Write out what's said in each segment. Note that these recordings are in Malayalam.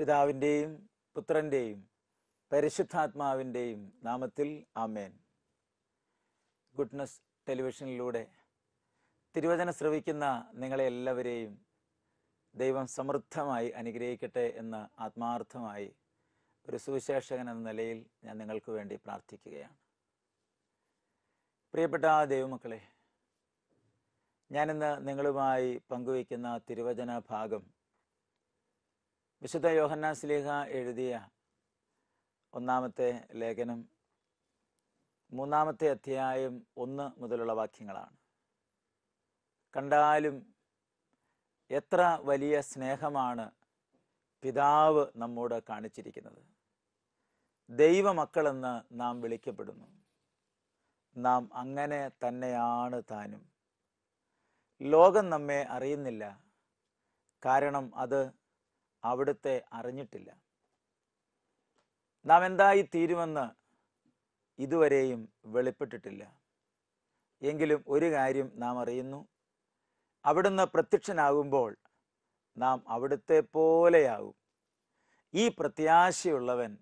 പിതാവിൻ്റെയും പുത്രൻ്റെയും പരിശുദ്ധാത്മാവിൻ്റെയും നാമത്തിൽ ആമേൻ ഗുഡ്നസ് ടെലിവിഷനിലൂടെ തിരുവചന ശ്രവിക്കുന്ന നിങ്ങളെ എല്ലാവരെയും ദൈവം സമൃദ്ധമായി അനുഗ്രഹിക്കട്ടെ എന്ന് ആത്മാർത്ഥമായി ഒരു സുവിശേഷകൻ എന്ന നിലയിൽ ഞാൻ നിങ്ങൾക്ക് വേണ്ടി പ്രാർത്ഥിക്കുകയാണ് പ്രിയപ്പെട്ട ആ ദൈവമക്കളെ ഞാനിന്ന് നിങ്ങളുമായി പങ്കുവയ്ക്കുന്ന തിരുവചന ഭാഗം വിശുദ്ധ സ്ലീഹ എഴുതിയ ഒന്നാമത്തെ ലേഖനം മൂന്നാമത്തെ അധ്യായം ഒന്ന് മുതലുള്ള വാക്യങ്ങളാണ് കണ്ടാലും എത്ര വലിയ സ്നേഹമാണ് പിതാവ് നമ്മോട് കാണിച്ചിരിക്കുന്നത് ദൈവമക്കളെന്ന് നാം വിളിക്കപ്പെടുന്നു നാം അങ്ങനെ തന്നെയാണ് താനും ലോകം നമ്മെ അറിയുന്നില്ല കാരണം അത് അവിടുത്തെ അറിഞ്ഞിട്ടില്ല നാം എന്തായി തീരുമെന്ന് ഇതുവരെയും വെളിപ്പെട്ടിട്ടില്ല എങ്കിലും ഒരു കാര്യം നാം അറിയുന്നു അവിടുന്ന് പ്രത്യക്ഷനാകുമ്പോൾ നാം അവിടുത്തെ പോലെയാകും ഈ പ്രത്യാശയുള്ളവൻ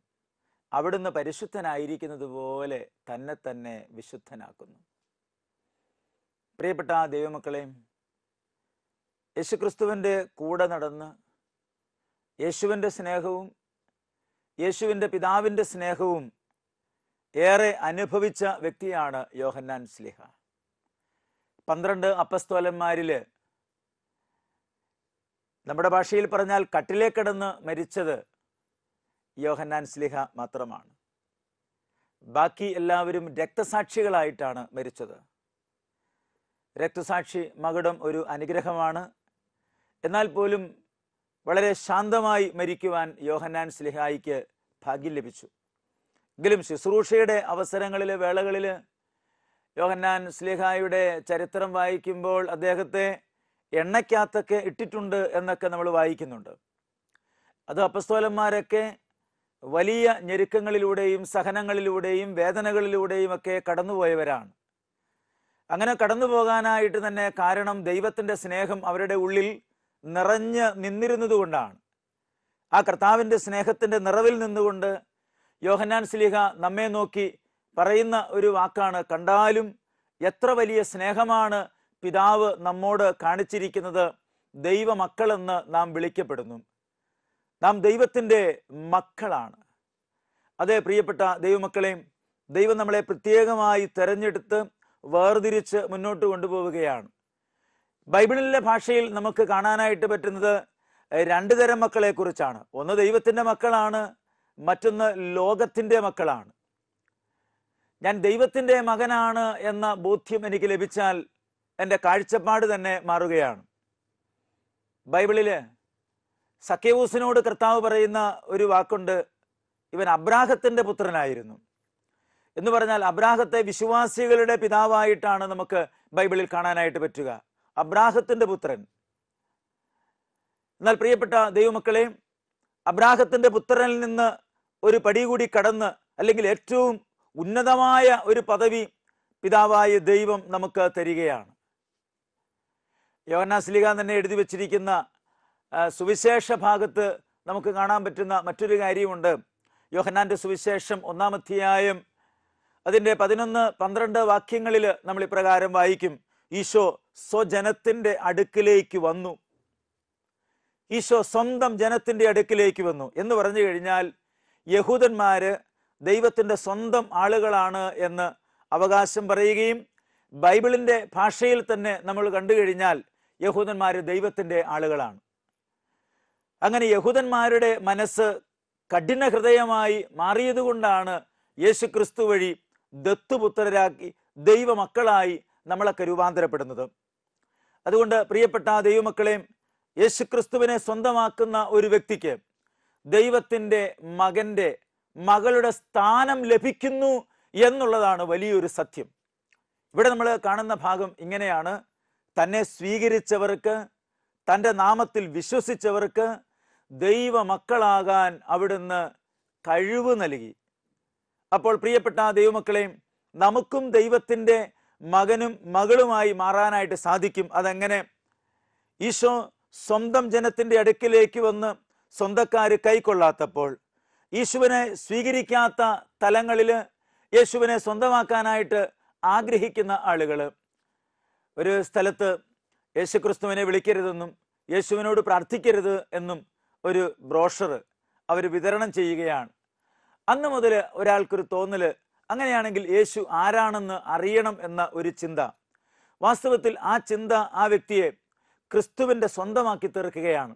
അവിടുന്ന് പരിശുദ്ധനായിരിക്കുന്നത് പോലെ തന്നെ തന്നെ വിശുദ്ധനാക്കുന്നു പ്രിയപ്പെട്ട ദൈവമക്കളെയും യേശുക്രിസ്തുവിൻ്റെ കൂടെ നടന്ന് യേശുവിൻ്റെ സ്നേഹവും യേശുവിൻ്റെ പിതാവിൻ്റെ സ്നേഹവും ഏറെ അനുഭവിച്ച വ്യക്തിയാണ് യോഹന്നാൻ സ്ലിഹ പന്ത്രണ്ട് അപ്പസ്തോലന്മാരിൽ നമ്മുടെ ഭാഷയിൽ പറഞ്ഞാൽ കട്ടിലേ കിടന്ന് മരിച്ചത് യോഹന്നാൻ സ്ലിഹ മാത്രമാണ് ബാക്കി എല്ലാവരും രക്തസാക്ഷികളായിട്ടാണ് മരിച്ചത് രക്തസാക്ഷി മകുടം ഒരു അനുഗ്രഹമാണ് എന്നാൽ പോലും വളരെ ശാന്തമായി മരിക്കുവാൻ യോഹന്നാൻ സ്ലിഹായിക്ക് ഭാഗ്യം ലഭിച്ചു എങ്കിലും ശുശ്രൂഷയുടെ അവസരങ്ങളിലെ വേളകളിൽ യോഹന്നാൻ സ്ലിഹായുടെ ചരിത്രം വായിക്കുമ്പോൾ അദ്ദേഹത്തെ എണ്ണയ്ക്കകത്തൊക്കെ ഇട്ടിട്ടുണ്ട് എന്നൊക്കെ നമ്മൾ വായിക്കുന്നുണ്ട് അത് അപ്പസ്തോലന്മാരൊക്കെ വലിയ ഞെരുക്കങ്ങളിലൂടെയും സഹനങ്ങളിലൂടെയും വേദനകളിലൂടെയും ഒക്കെ കടന്നുപോയവരാണ് അങ്ങനെ കടന്നു പോകാനായിട്ട് തന്നെ കാരണം ദൈവത്തിൻ്റെ സ്നേഹം അവരുടെ ഉള്ളിൽ നിറഞ്ഞ് നിന്നിരുന്നതുകൊണ്ടാണ് ആ കർത്താവിൻ്റെ സ്നേഹത്തിൻ്റെ നിറവിൽ നിന്നുകൊണ്ട് യോഹന്നാൻ സ്ലിഹ നമ്മെ നോക്കി പറയുന്ന ഒരു വാക്കാണ് കണ്ടാലും എത്ര വലിയ സ്നേഹമാണ് പിതാവ് നമ്മോട് കാണിച്ചിരിക്കുന്നത് ദൈവമക്കളെന്ന് നാം വിളിക്കപ്പെടുന്നു നാം ദൈവത്തിൻ്റെ മക്കളാണ് അതെ പ്രിയപ്പെട്ട ദൈവമക്കളെയും ദൈവം നമ്മളെ പ്രത്യേകമായി തെരഞ്ഞെടുത്ത് വേർതിരിച്ച് മുന്നോട്ട് കൊണ്ടുപോവുകയാണ് ബൈബിളിലെ ഭാഷയിൽ നമുക്ക് കാണാനായിട്ട് പറ്റുന്നത് രണ്ടു തരം മക്കളെ കുറിച്ചാണ് ഒന്ന് ദൈവത്തിന്റെ മക്കളാണ് മറ്റൊന്ന് ലോകത്തിന്റെ മക്കളാണ് ഞാൻ ദൈവത്തിന്റെ മകനാണ് എന്ന ബോധ്യം എനിക്ക് ലഭിച്ചാൽ എൻ്റെ കാഴ്ചപ്പാട് തന്നെ മാറുകയാണ് ബൈബിളില് സഖ്യവൂസിനോട് കർത്താവ് പറയുന്ന ഒരു വാക്കുണ്ട് ഇവൻ അബ്രാഹത്തിന്റെ പുത്രനായിരുന്നു എന്ന് പറഞ്ഞാൽ അബ്രാഹത്തെ വിശ്വാസികളുടെ പിതാവായിട്ടാണ് നമുക്ക് ബൈബിളിൽ കാണാനായിട്ട് പറ്റുക അബ്രാഹത്തിൻ്റെ പുത്രൻ എന്നാൽ പ്രിയപ്പെട്ട ദൈവമക്കളെ അബ്രാഹത്തിൻ്റെ പുത്രനിൽ നിന്ന് ഒരു പടി കൂടി കടന്ന് അല്ലെങ്കിൽ ഏറ്റവും ഉന്നതമായ ഒരു പദവി പിതാവായ ദൈവം നമുക്ക് തരികയാണ് യോനാസ്ലിക തന്നെ എഴുതി വച്ചിരിക്കുന്ന സുവിശേഷ ഭാഗത്ത് നമുക്ക് കാണാൻ പറ്റുന്ന മറ്റൊരു കാര്യമുണ്ട് യോഹന്നാന്റെ സുവിശേഷം ഒന്നാമധ്യായം അതിൻ്റെ പതിനൊന്ന് പന്ത്രണ്ട് വാക്യങ്ങളിൽ നമ്മൾ ഇപ്രകാരം വായിക്കും ഈശോ സ്വജനത്തിൻ്റെ അടുക്കിലേക്ക് വന്നു ഈശോ സ്വന്തം ജനത്തിൻ്റെ അടുക്കിലേക്ക് വന്നു എന്ന് പറഞ്ഞു കഴിഞ്ഞാൽ യഹൂദന്മാര് ദൈവത്തിൻ്റെ സ്വന്തം ആളുകളാണ് എന്ന് അവകാശം പറയുകയും ബൈബിളിൻ്റെ ഭാഷയിൽ തന്നെ നമ്മൾ കണ്ടു കഴിഞ്ഞാൽ യഹൂദന്മാർ ദൈവത്തിൻ്റെ ആളുകളാണ് അങ്ങനെ യഹൂദന്മാരുടെ മനസ്സ് കഠിന ഹൃദയമായി മാറിയതുകൊണ്ടാണ് യേശുക്രിസ്തു വഴി ദത്തുപുത്രരാക്കി ദൈവമക്കളായി നമ്മളൊക്കെ രൂപാന്തരപ്പെടുന്നത് അതുകൊണ്ട് പ്രിയപ്പെട്ട ദൈവമക്കളെ യേശുക്രിസ്തുവിനെ സ്വന്തമാക്കുന്ന ഒരു വ്യക്തിക്ക് ദൈവത്തിൻ്റെ മകൻ്റെ മകളുടെ സ്ഥാനം ലഭിക്കുന്നു എന്നുള്ളതാണ് വലിയൊരു സത്യം ഇവിടെ നമ്മൾ കാണുന്ന ഭാഗം ഇങ്ങനെയാണ് തന്നെ സ്വീകരിച്ചവർക്ക് തൻ്റെ നാമത്തിൽ വിശ്വസിച്ചവർക്ക് ദൈവമക്കളാകാൻ അവിടുന്ന് കഴിവ് നൽകി അപ്പോൾ പ്രിയപ്പെട്ട ദൈവമക്കളെ നമുക്കും ദൈവത്തിൻ്റെ മകനും മകളുമായി മാറാനായിട്ട് സാധിക്കും അതെങ്ങനെ ഈശോ സ്വന്തം ജനത്തിൻ്റെ അടുക്കിലേക്ക് വന്ന് സ്വന്തക്കാർ കൈക്കൊള്ളാത്തപ്പോൾ യേശുവിനെ സ്വീകരിക്കാത്ത തലങ്ങളിൽ യേശുവിനെ സ്വന്തമാക്കാനായിട്ട് ആഗ്രഹിക്കുന്ന ആളുകൾ ഒരു സ്ഥലത്ത് യേശുക്രിസ്തുവിനെ വിളിക്കരുതെന്നും യേശുവിനോട് പ്രാർത്ഥിക്കരുത് എന്നും ഒരു ബ്രോഷർ അവർ വിതരണം ചെയ്യുകയാണ് അന്ന് മുതൽ ഒരാൾക്കൊരു തോന്നൽ അങ്ങനെയാണെങ്കിൽ യേശു ആരാണെന്ന് അറിയണം എന്ന ഒരു ചിന്ത വാസ്തവത്തിൽ ആ ചിന്ത ആ വ്യക്തിയെ ക്രിസ്തുവിൻ്റെ സ്വന്തമാക്കി തീർക്കുകയാണ്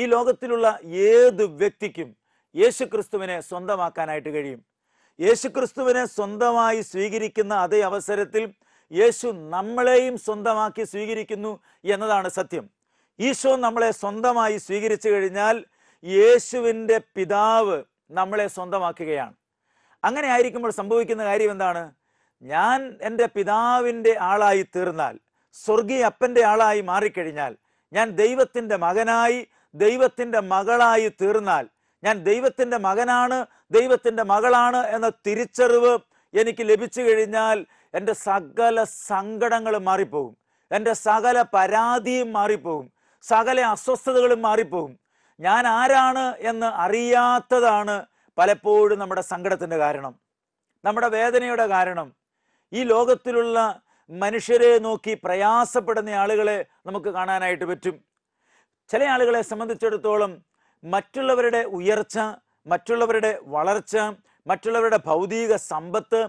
ഈ ലോകത്തിലുള്ള ഏത് വ്യക്തിക്കും യേശു ക്രിസ്തുവിനെ സ്വന്തമാക്കാനായിട്ട് കഴിയും യേശു ക്രിസ്തുവിനെ സ്വന്തമായി സ്വീകരിക്കുന്ന അതേ അവസരത്തിൽ യേശു നമ്മളെയും സ്വന്തമാക്കി സ്വീകരിക്കുന്നു എന്നതാണ് സത്യം ഈശോ നമ്മളെ സ്വന്തമായി സ്വീകരിച്ചു കഴിഞ്ഞാൽ യേശുവിൻ്റെ പിതാവ് നമ്മളെ സ്വന്തമാക്കുകയാണ് അങ്ങനെ ആയിരിക്കുമ്പോൾ സംഭവിക്കുന്ന കാര്യം എന്താണ് ഞാൻ എൻ്റെ പിതാവിൻ്റെ ആളായി തീർന്നാൽ സ്വർഗീയ അപ്പൻ്റെ ആളായി മാറിക്കഴിഞ്ഞാൽ ഞാൻ ദൈവത്തിൻ്റെ മകനായി ദൈവത്തിൻ്റെ മകളായി തീർന്നാൽ ഞാൻ ദൈവത്തിൻ്റെ മകനാണ് ദൈവത്തിൻ്റെ മകളാണ് എന്ന തിരിച്ചറിവ് എനിക്ക് ലഭിച്ചു കഴിഞ്ഞാൽ എൻ്റെ സകല സങ്കടങ്ങൾ മാറിപ്പോകും എൻ്റെ സകല പരാതിയും മാറിപ്പോകും സകല അസ്വസ്ഥതകളും മാറിപ്പോകും ഞാൻ ആരാണ് എന്ന് അറിയാത്തതാണ് പലപ്പോഴും നമ്മുടെ സങ്കടത്തിൻ്റെ കാരണം നമ്മുടെ വേദനയുടെ കാരണം ഈ ലോകത്തിലുള്ള മനുഷ്യരെ നോക്കി പ്രയാസപ്പെടുന്ന ആളുകളെ നമുക്ക് കാണാനായിട്ട് പറ്റും ചില ആളുകളെ സംബന്ധിച്ചിടത്തോളം മറ്റുള്ളവരുടെ ഉയർച്ച മറ്റുള്ളവരുടെ വളർച്ച മറ്റുള്ളവരുടെ ഭൗതിക സമ്പത്ത്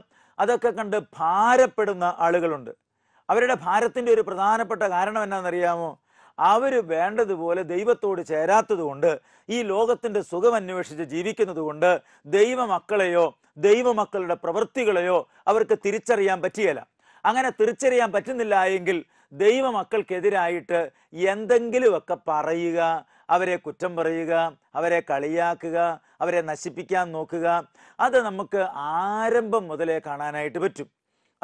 അതൊക്കെ കണ്ട് ഭാരപ്പെടുന്ന ആളുകളുണ്ട് അവരുടെ ഭാരത്തിൻ്റെ ഒരു പ്രധാനപ്പെട്ട കാരണം എന്നാണെന്നറിയാമോ അവർ വേണ്ടതുപോലെ ദൈവത്തോട് ചേരാത്തതുകൊണ്ട് ഈ ലോകത്തിൻ്റെ സുഖം അന്വേഷിച്ച് ജീവിക്കുന്നതുകൊണ്ട് ദൈവമക്കളെയോ ദൈവമക്കളുടെ പ്രവൃത്തികളെയോ അവർക്ക് തിരിച്ചറിയാൻ പറ്റിയല്ല അങ്ങനെ തിരിച്ചറിയാൻ പറ്റുന്നില്ല എങ്കിൽ ദൈവമക്കൾക്കെതിരായിട്ട് എന്തെങ്കിലുമൊക്കെ പറയുക അവരെ കുറ്റം പറയുക അവരെ കളിയാക്കുക അവരെ നശിപ്പിക്കാൻ നോക്കുക അത് നമുക്ക് ആരംഭം മുതലേ കാണാനായിട്ട് പറ്റും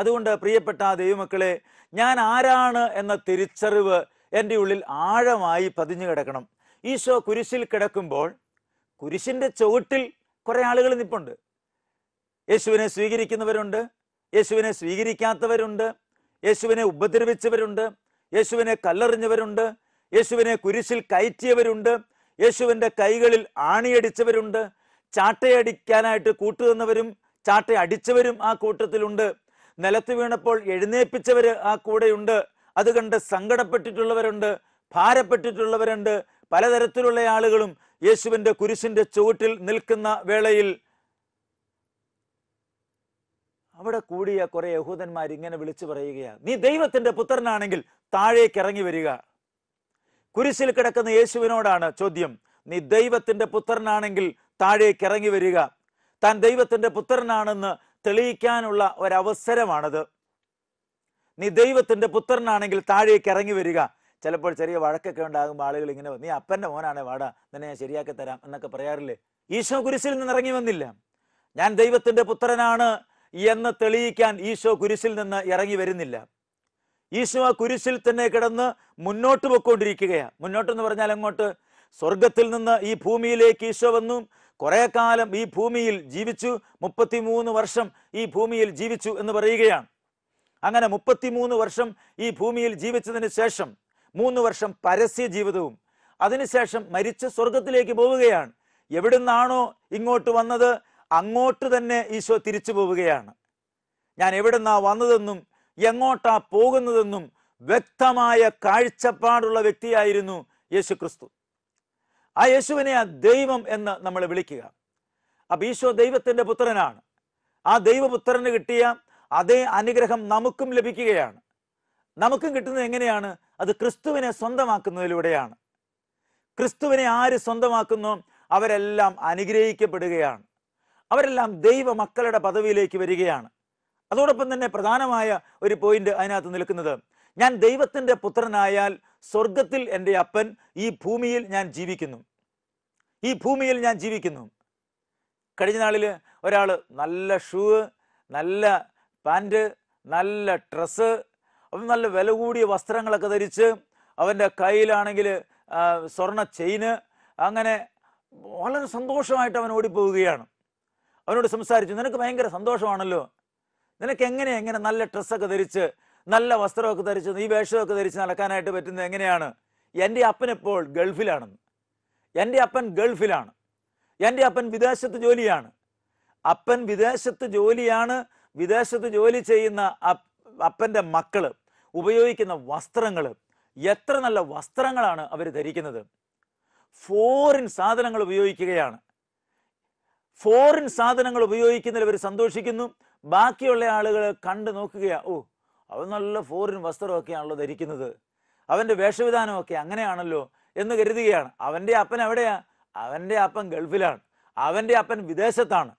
അതുകൊണ്ട് പ്രിയപ്പെട്ട ദൈവമക്കളെ ഞാൻ ആരാണ് എന്ന തിരിച്ചറിവ് എൻ്റെ ഉള്ളിൽ ആഴമായി പതിഞ്ഞു കിടക്കണം ഈശോ കുരിശിൽ കിടക്കുമ്പോൾ കുരിശിൻ്റെ ചുവട്ടിൽ കുറേ ആളുകൾ നിപ്പുണ്ട് യേശുവിനെ സ്വീകരിക്കുന്നവരുണ്ട് യേശുവിനെ സ്വീകരിക്കാത്തവരുണ്ട് യേശുവിനെ ഉപദ്രവിച്ചവരുണ്ട് യേശുവിനെ കല്ലെറിഞ്ഞവരുണ്ട് യേശുവിനെ കുരിശിൽ കയറ്റിയവരുണ്ട് യേശുവിൻ്റെ കൈകളിൽ ആണിയടിച്ചവരുണ്ട് ചാട്ടയടിക്കാനായിട്ട് കൂട്ടുതന്നവരും ചാട്ടയടിച്ചവരും ആ കൂട്ടത്തിലുണ്ട് നിലത്ത് വീണപ്പോൾ എഴുന്നേപ്പിച്ചവർ ആ കൂടെയുണ്ട് അത് കണ്ട് സങ്കടപ്പെട്ടിട്ടുള്ളവരുണ്ട് ഭാരപ്പെട്ടിട്ടുള്ളവരുണ്ട് പലതരത്തിലുള്ള ആളുകളും യേശുവിൻ്റെ കുരിശിൻ്റെ ചുവട്ടിൽ നിൽക്കുന്ന വേളയിൽ അവിടെ കൂടിയ കുറെ യഹൂദന്മാർ ഇങ്ങനെ വിളിച്ചു പറയുകയാണ് നീ ദൈവത്തിന്റെ പുത്രനാണെങ്കിൽ താഴേക്ക് ഇറങ്ങി വരിക കുരിശിൽ കിടക്കുന്ന യേശുവിനോടാണ് ചോദ്യം നീ ദൈവത്തിന്റെ പുത്രനാണെങ്കിൽ താഴേക്ക് ഇറങ്ങി വരിക താൻ ദൈവത്തിന്റെ പുത്രനാണെന്ന് തെളിയിക്കാനുള്ള ഒരവസരമാണത് നീ ദൈവത്തിന്റെ പുത്രനാണെങ്കിൽ താഴേക്ക് ഇറങ്ങി വരിക ചിലപ്പോൾ ചെറിയ വഴക്കൊക്കെ ഉണ്ടാകുമ്പോൾ ആളുകൾ ഇങ്ങനെ നീ അപ്പന്റെ മോനാണ് വാടാ നിന്നെ ഞാൻ ശരിയാക്കി തരാം എന്നൊക്കെ പറയാറില്ലേ ഈശോ കുരിശിൽ നിന്ന് ഇറങ്ങി വന്നില്ല ഞാൻ ദൈവത്തിന്റെ പുത്രനാണ് എന്ന് തെളിയിക്കാൻ ഈശോ കുരിശിൽ നിന്ന് ഇറങ്ങി വരുന്നില്ല ഈശോ ആ കുരിശിൽ തന്നെ കിടന്ന് മുന്നോട്ട് മുന്നോട്ട് മുന്നോട്ടെന്ന് പറഞ്ഞാൽ അങ്ങോട്ട് സ്വർഗത്തിൽ നിന്ന് ഈ ഭൂമിയിലേക്ക് ഈശോ വന്നു കുറെ കാലം ഈ ഭൂമിയിൽ ജീവിച്ചു മുപ്പത്തിമൂന്ന് വർഷം ഈ ഭൂമിയിൽ ജീവിച്ചു എന്ന് പറയുകയാണ് അങ്ങനെ മുപ്പത്തിമൂന്ന് വർഷം ഈ ഭൂമിയിൽ ജീവിച്ചതിന് ശേഷം മൂന്ന് വർഷം പരസ്യ ജീവിതവും അതിനുശേഷം മരിച്ച് സ്വർഗത്തിലേക്ക് പോവുകയാണ് എവിടുന്നാണോ ഇങ്ങോട്ട് വന്നത് അങ്ങോട്ട് തന്നെ ഈശോ തിരിച്ചു പോവുകയാണ് ഞാൻ എവിടുന്നാ വന്നതെന്നും എങ്ങോട്ടാ പോകുന്നതെന്നും വ്യക്തമായ കാഴ്ചപ്പാടുള്ള വ്യക്തിയായിരുന്നു യേശു ക്രിസ്തു ആ യേശുവിനെ ആ ദൈവം എന്ന് നമ്മൾ വിളിക്കുക അപ്പൊ ഈശോ ദൈവത്തിന്റെ പുത്രനാണ് ആ ദൈവപുത്രന് കിട്ടിയ അതേ അനുഗ്രഹം നമുക്കും ലഭിക്കുകയാണ് നമുക്കും കിട്ടുന്നത് എങ്ങനെയാണ് അത് ക്രിസ്തുവിനെ സ്വന്തമാക്കുന്നതിലൂടെയാണ് ക്രിസ്തുവിനെ ആര് സ്വന്തമാക്കുന്നു അവരെല്ലാം അനുഗ്രഹിക്കപ്പെടുകയാണ് അവരെല്ലാം ദൈവ മക്കളുടെ പദവിയിലേക്ക് വരികയാണ് അതോടൊപ്പം തന്നെ പ്രധാനമായ ഒരു പോയിന്റ് അതിനകത്ത് നിൽക്കുന്നത് ഞാൻ ദൈവത്തിൻ്റെ പുത്രനായാൽ സ്വർഗത്തിൽ എൻ്റെ അപ്പൻ ഈ ഭൂമിയിൽ ഞാൻ ജീവിക്കുന്നു ഈ ഭൂമിയിൽ ഞാൻ ജീവിക്കുന്നു കഴിഞ്ഞ നാളിൽ ഒരാൾ നല്ല ഷൂ നല്ല പാൻറ്റ് നല്ല ഡ്രസ്സ് അപ്പം നല്ല വില കൂടിയ വസ്ത്രങ്ങളൊക്കെ ധരിച്ച് അവൻ്റെ കയ്യിലാണെങ്കിൽ സ്വർണ്ണ ചെയിന് അങ്ങനെ വളരെ സന്തോഷമായിട്ട് അവൻ ഓടിപ്പോവുകയാണ് അവനോട് സംസാരിച്ചു നിനക്ക് ഭയങ്കര സന്തോഷമാണല്ലോ നിനക്ക് എങ്ങനെ എങ്ങനെ നല്ല ഡ്രസ്സൊക്കെ ധരിച്ച് നല്ല വസ്ത്രമൊക്കെ ധരിച്ച് ഈ വേഷമൊക്കെ ധരിച്ച് നടക്കാനായിട്ട് പറ്റുന്നത് എങ്ങനെയാണ് എൻ്റെ അപ്പൻ ഇപ്പോൾ ഗൾഫിലാണെന്ന് എൻ്റെ അപ്പൻ ഗൾഫിലാണ് എൻ്റെ അപ്പൻ വിദേശത്ത് ജോലിയാണ് അപ്പൻ വിദേശത്ത് ജോലിയാണ് വിദേശത്ത് ജോലി ചെയ്യുന്ന അപ്പൻ്റെ മക്കള് ഉപയോഗിക്കുന്ന വസ്ത്രങ്ങൾ എത്ര നല്ല വസ്ത്രങ്ങളാണ് അവർ ധരിക്കുന്നത് ഫോറിൻ സാധനങ്ങൾ ഉപയോഗിക്കുകയാണ് ഫോറിൻ സാധനങ്ങൾ ഉപയോഗിക്കുന്നതിൽ അവർ സന്തോഷിക്കുന്നു ബാക്കിയുള്ള ആളുകൾ കണ്ടു നോക്കുകയാണ് ഓ അവൻ നല്ല ഫോറിൻ വസ്ത്രമൊക്കെയാണല്ലോ ധരിക്കുന്നത് അവൻ്റെ വേഷവിധാനമൊക്കെ അങ്ങനെയാണല്ലോ എന്ന് കരുതുകയാണ് അവൻ്റെ അപ്പൻ എവിടെയാ അവൻ്റെ അപ്പൻ ഗൾഫിലാണ് അവൻ്റെ അപ്പൻ വിദേശത്താണ്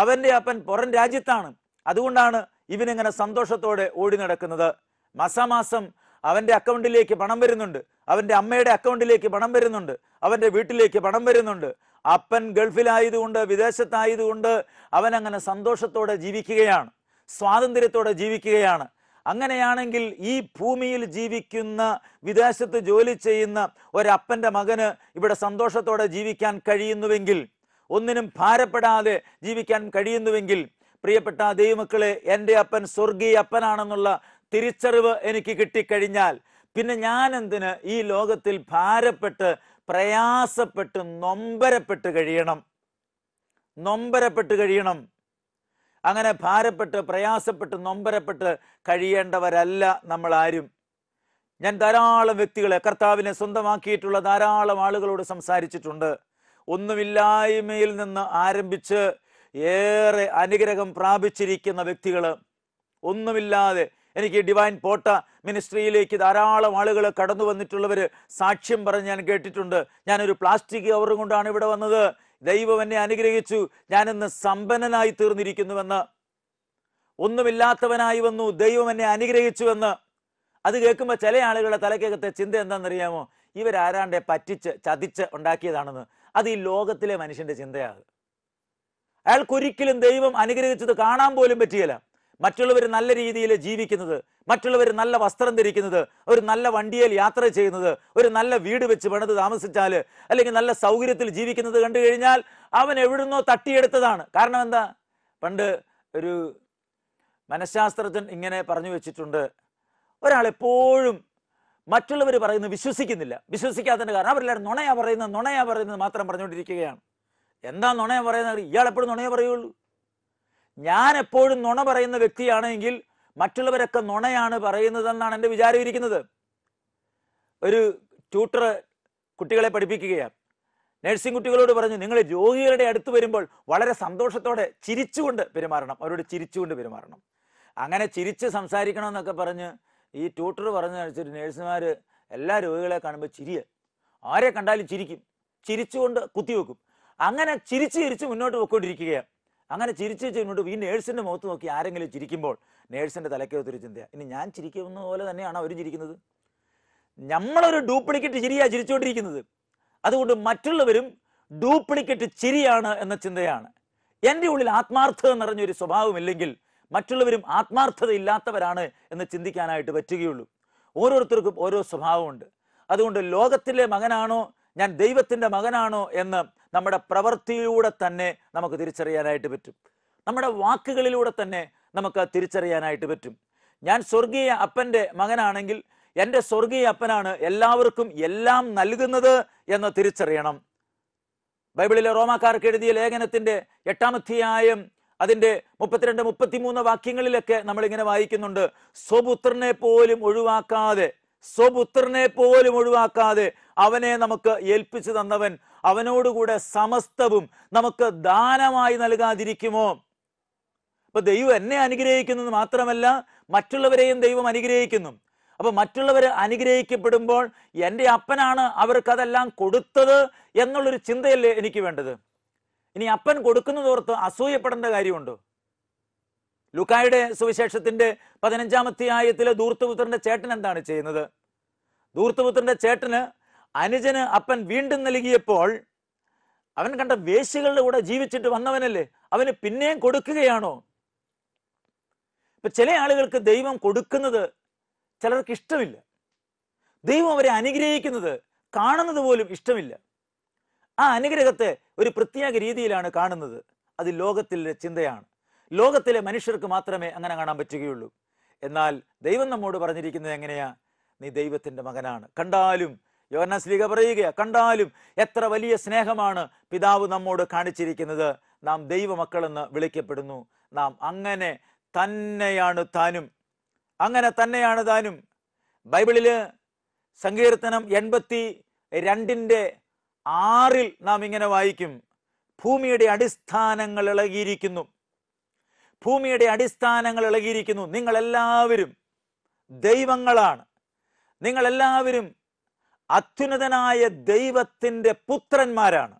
അവൻ്റെ അപ്പൻ പുറം രാജ്യത്താണ് അതുകൊണ്ടാണ് ഇവനിങ്ങനെ സന്തോഷത്തോടെ ഓടി നടക്കുന്നത് മാസാമാസം അവന്റെ അക്കൗണ്ടിലേക്ക് പണം വരുന്നുണ്ട് അവന്റെ അമ്മയുടെ അക്കൗണ്ടിലേക്ക് പണം വരുന്നുണ്ട് അവന്റെ വീട്ടിലേക്ക് പണം വരുന്നുണ്ട് അപ്പൻ ഗൾഫിലായതുകൊണ്ട് വിദേശത്തായതുകൊണ്ട് അവൻ അങ്ങനെ സന്തോഷത്തോടെ ജീവിക്കുകയാണ് സ്വാതന്ത്ര്യത്തോടെ ജീവിക്കുകയാണ് അങ്ങനെയാണെങ്കിൽ ഈ ഭൂമിയിൽ ജീവിക്കുന്ന വിദേശത്ത് ജോലി ചെയ്യുന്ന ഒരപ്പൻ്റെ മകന് ഇവിടെ സന്തോഷത്തോടെ ജീവിക്കാൻ കഴിയുന്നുവെങ്കിൽ ഒന്നിനും ഭാരപ്പെടാതെ ജീവിക്കാൻ കഴിയുന്നുവെങ്കിൽ പ്രിയപ്പെട്ട ദൈവമക്കളെ എൻ്റെ അപ്പൻ സ്വർഗീയ അപ്പനാണെന്നുള്ള തിരിച്ചറിവ് എനിക്ക് കിട്ടിക്കഴിഞ്ഞാൽ പിന്നെ ഞാൻ എന്തിന് ഈ ലോകത്തിൽ ഭാരപ്പെട്ട് പ്രയാസപ്പെട്ട് നൊമ്പരപ്പെട്ട് കഴിയണം നൊമ്പരപ്പെട്ട് കഴിയണം അങ്ങനെ ഭാരപ്പെട്ട് പ്രയാസപ്പെട്ട് നൊമ്പരപ്പെട്ട് കഴിയേണ്ടവരല്ല നമ്മൾ ആരും ഞാൻ ധാരാളം വ്യക്തികളെ കർത്താവിനെ സ്വന്തമാക്കിയിട്ടുള്ള ധാരാളം ആളുകളോട് സംസാരിച്ചിട്ടുണ്ട് ഒന്നുമില്ലായ്മയിൽ നിന്ന് ആരംഭിച്ച് ഏറെ അനുഗ്രഹം പ്രാപിച്ചിരിക്കുന്ന വ്യക്തികൾ ഒന്നുമില്ലാതെ എനിക്ക് ഡിവൈൻ പോട്ട മിനിസ്ട്രിയിലേക്ക് ധാരാളം ആളുകൾ കടന്നു വന്നിട്ടുള്ളവർ സാക്ഷ്യം പറഞ്ഞ് ഞാൻ കേട്ടിട്ടുണ്ട് ഞാനൊരു പ്ലാസ്റ്റിക് കവർ കൊണ്ടാണ് ഇവിടെ വന്നത് ദൈവം എന്നെ അനുഗ്രഹിച്ചു ഞാനിന്ന് സമ്പന്നനായി തീർന്നിരിക്കുന്നുവെന്ന് ഒന്നുമില്ലാത്തവനായി വന്നു ദൈവം എന്നെ അനുഗ്രഹിച്ചുവെന്ന് അത് കേൾക്കുമ്പോൾ ചില ആളുകളുടെ തലക്കകത്തെ ചിന്ത എന്താണെന്നറിയാമോ ഇവരാരാണ്ടെ പറ്റിച്ച് ചതിച്ച് ഉണ്ടാക്കിയതാണെന്ന് അത് ഈ ലോകത്തിലെ മനുഷ്യൻ്റെ ചിന്തയാണ് അയാൾക്കൊരിക്കലും ദൈവം അനുഗ്രഹിച്ചത് കാണാൻ പോലും പറ്റിയില്ല മറ്റുള്ളവർ നല്ല രീതിയിൽ ജീവിക്കുന്നത് മറ്റുള്ളവർ നല്ല വസ്ത്രം ധരിക്കുന്നത് ഒരു നല്ല വണ്ടിയിൽ യാത്ര ചെയ്യുന്നത് ഒരു നല്ല വീട് വെച്ച് പണിത് താമസിച്ചാൽ അല്ലെങ്കിൽ നല്ല സൗകര്യത്തിൽ ജീവിക്കുന്നത് കണ്ടു കഴിഞ്ഞാൽ അവൻ എവിടുന്നോ തട്ടിയെടുത്തതാണ് കാരണം എന്താ പണ്ട് ഒരു മനഃശാസ്ത്രജ്ഞൻ ഇങ്ങനെ പറഞ്ഞു വെച്ചിട്ടുണ്ട് ഒരാൾ എപ്പോഴും മറ്റുള്ളവർ പറയുന്നത് വിശ്വസിക്കുന്നില്ല വിശ്വസിക്കാത്തതിൻ്റെ കാരണം അവരെല്ലാവരും നുണയാ പറയുന്നത് നുണയാ പറയുന്നത് മാത്രം പറഞ്ഞുകൊണ്ടിരിക്കുകയാണ് എന്താ നുണയെ പറയുന്ന ഇയാൾ എപ്പോഴും നുണയെ പറയുള്ളൂ ഞാൻ എപ്പോഴും നുണ പറയുന്ന വ്യക്തിയാണെങ്കിൽ മറ്റുള്ളവരൊക്കെ നുണയാണ് പറയുന്നതെന്നാണ് എൻ്റെ വിചാരം ഇരിക്കുന്നത് ഒരു ട്യൂട്ടർ കുട്ടികളെ പഠിപ്പിക്കുകയാണ് നഴ്സിംഗ് കുട്ടികളോട് പറഞ്ഞു നിങ്ങൾ രോഗികളുടെ അടുത്ത് വരുമ്പോൾ വളരെ സന്തോഷത്തോടെ ചിരിച്ചുകൊണ്ട് പെരുമാറണം അവരോട് ചിരിച്ചുകൊണ്ട് പെരുമാറണം അങ്ങനെ ചിരിച്ച് സംസാരിക്കണമെന്നൊക്കെ പറഞ്ഞ് ഈ ട്യൂട്ടർ പറഞ്ഞു വെച്ചിട്ട് നേഴ്സുമാർ എല്ലാ രോഗികളെ കാണുമ്പോൾ ചിരിയ ആരെ കണ്ടാലും ചിരിക്കും ചിരിച്ചുകൊണ്ട് കുത്തിവെക്കും അങ്ങനെ ചിരിച്ച് ചിരിച്ച് മുന്നോട്ട് പോയിക്കൊണ്ടിരിക്കുകയാണ് അങ്ങനെ ചിരിച്ച് ചിരിച്ചിട്ട് ഈ നേഴ്സിന്റെ മുഖത്ത് നോക്കി ആരെങ്കിലും ചിരിക്കുമ്പോൾ നേഴ്സിന്റെ തലക്കകത്തൊരു ചിന്തയ ഇനി ഞാൻ ചിരിക്കുന്ന പോലെ തന്നെയാണ് അവർ ചിരിക്കുന്നത് നമ്മളൊരു ഡ്യൂപ്ലിക്കേറ്റ് ചിരിയാണ് ചിരിച്ചുകൊണ്ടിരിക്കുന്നത് അതുകൊണ്ട് മറ്റുള്ളവരും ഡ്യൂപ്ലിക്കേറ്റ് ചിരിയാണ് എന്ന ചിന്തയാണ് എൻ്റെ ഉള്ളിൽ ആത്മാർത്ഥത നിറഞ്ഞൊരു സ്വഭാവമില്ലെങ്കിൽ മറ്റുള്ളവരും ആത്മാർത്ഥത ഇല്ലാത്തവരാണ് എന്ന് ചിന്തിക്കാനായിട്ട് പറ്റുകയുള്ളൂ ഓരോരുത്തർക്കും ഓരോ സ്വഭാവമുണ്ട് അതുകൊണ്ട് ലോകത്തിലെ മകനാണോ ഞാൻ ദൈവത്തിൻ്റെ മകനാണോ എന്ന് നമ്മുടെ പ്രവൃത്തിയിലൂടെ തന്നെ നമുക്ക് തിരിച്ചറിയാനായിട്ട് പറ്റും നമ്മുടെ വാക്കുകളിലൂടെ തന്നെ നമുക്ക് തിരിച്ചറിയാനായിട്ട് പറ്റും ഞാൻ സ്വർഗീയ അപ്പൻ്റെ മകനാണെങ്കിൽ എൻ്റെ സ്വർഗീയ അപ്പനാണ് എല്ലാവർക്കും എല്ലാം നൽകുന്നത് എന്ന് തിരിച്ചറിയണം ബൈബിളിലെ റോമാക്കാർക്ക് എഴുതിയ ലേഖനത്തിൻ്റെ എട്ടാമധ്യായം അതിൻ്റെ മുപ്പത്തിരണ്ട് മുപ്പത്തിമൂന്ന് വാക്യങ്ങളിലൊക്കെ നമ്മളിങ്ങനെ വായിക്കുന്നുണ്ട് സ്വപുത്രനെ പോലും ഒഴിവാക്കാതെ സ്വപുത്രനെ പോലും ഒഴിവാക്കാതെ അവനെ നമുക്ക് ഏൽപ്പിച്ചു തന്നവൻ അവനോടുകൂടെ സമസ്തവും നമുക്ക് ദാനമായി നൽകാതിരിക്കുമോ അപ്പൊ ദൈവം എന്നെ അനുഗ്രഹിക്കുന്നത് മാത്രമല്ല മറ്റുള്ളവരെയും ദൈവം അനുഗ്രഹിക്കുന്നു അപ്പൊ മറ്റുള്ളവർ അനുഗ്രഹിക്കപ്പെടുമ്പോൾ എൻ്റെ അപ്പനാണ് അവർക്ക് അതെല്ലാം കൊടുത്തത് എന്നുള്ളൊരു ചിന്തയല്ലേ എനിക്ക് വേണ്ടത് ഇനി അപ്പൻ കൊടുക്കുന്നതോർത്ത് അസൂയപ്പെടേണ്ട കാര്യമുണ്ടോ ലുക്കായുടെ സുവിശേഷത്തിന്റെ പതിനഞ്ചാമത്തെ ആയത്തിലെ ദൂർത്തുപുത്രന്റെ ചേട്ടൻ എന്താണ് ചെയ്യുന്നത് ദൂർത്തുപുത്രന്റെ ചേട്ടന് അനുജന് അപ്പൻ വീണ്ടും നൽകിയപ്പോൾ അവൻ കണ്ട വേശികളുടെ കൂടെ ജീവിച്ചിട്ട് വന്നവനല്ലേ അവന് പിന്നെയും കൊടുക്കുകയാണോ ഇപ്പൊ ചില ആളുകൾക്ക് ദൈവം കൊടുക്കുന്നത് ചിലർക്ക് ഇഷ്ടമില്ല ദൈവം അവരെ അനുഗ്രഹിക്കുന്നത് കാണുന്നത് പോലും ഇഷ്ടമില്ല ആ അനുഗ്രഹത്തെ ഒരു പ്രത്യേക രീതിയിലാണ് കാണുന്നത് അത് ലോകത്തിലെ ചിന്തയാണ് ലോകത്തിലെ മനുഷ്യർക്ക് മാത്രമേ അങ്ങനെ കാണാൻ പറ്റുകയുള്ളൂ എന്നാൽ ദൈവം നമ്മോട് പറഞ്ഞിരിക്കുന്നത് എങ്ങനെയാ നീ ദൈവത്തിൻ്റെ മകനാണ് കണ്ടാലും യോഹന്നാസ്ലീഗ പറയുകയാണ് കണ്ടാലും എത്ര വലിയ സ്നേഹമാണ് പിതാവ് നമ്മോട് കാണിച്ചിരിക്കുന്നത് നാം ദൈവമക്കളെന്ന് വിളിക്കപ്പെടുന്നു നാം അങ്ങനെ തന്നെയാണ് താനും അങ്ങനെ തന്നെയാണ് താനും ബൈബിളില് സങ്കീർത്തനം എൺപത്തി രണ്ടിൻ്റെ ആറിൽ നാം ഇങ്ങനെ വായിക്കും ഭൂമിയുടെ അടിസ്ഥാനങ്ങൾ ഇളകിയിരിക്കുന്നു ഭൂമിയുടെ അടിസ്ഥാനങ്ങൾ ഇളകിയിരിക്കുന്നു നിങ്ങളെല്ലാവരും ദൈവങ്ങളാണ് നിങ്ങളെല്ലാവരും അത്യുന്നതനായ ദൈവത്തിൻ്റെ പുത്രന്മാരാണ്